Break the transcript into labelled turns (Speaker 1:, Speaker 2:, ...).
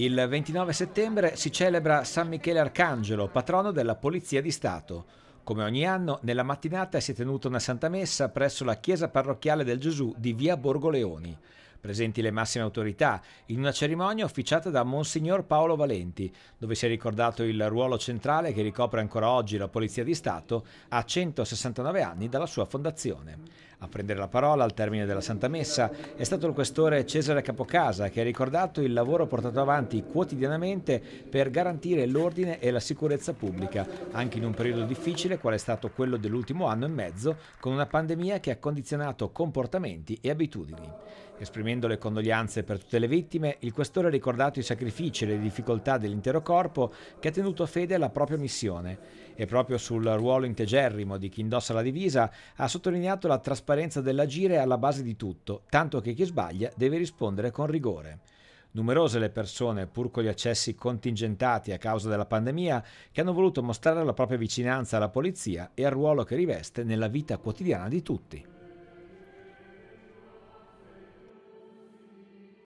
Speaker 1: Il 29 settembre si celebra San Michele Arcangelo, patrono della Polizia di Stato. Come ogni anno, nella mattinata si è tenuta una santa messa presso la chiesa parrocchiale del Gesù di via Borgoleoni presenti le massime autorità, in una cerimonia officiata da Monsignor Paolo Valenti, dove si è ricordato il ruolo centrale che ricopre ancora oggi la Polizia di Stato a 169 anni dalla sua fondazione. A prendere la parola al termine della Santa Messa è stato il questore Cesare Capocasa che ha ricordato il lavoro portato avanti quotidianamente per garantire l'ordine e la sicurezza pubblica, anche in un periodo difficile quale è stato quello dell'ultimo anno e mezzo, con una pandemia che ha condizionato comportamenti e abitudini. Esprimendo Esprimendo le condoglianze per tutte le vittime, il questore ha ricordato i sacrifici e le difficoltà dell'intero corpo che ha tenuto fede alla propria missione e proprio sul ruolo integerrimo di chi indossa la divisa ha sottolineato la trasparenza dell'agire alla base di tutto, tanto che chi sbaglia deve rispondere con rigore. Numerose le persone, pur con gli accessi contingentati a causa della pandemia, che hanno voluto mostrare la propria vicinanza alla polizia e al ruolo che riveste nella vita quotidiana di tutti.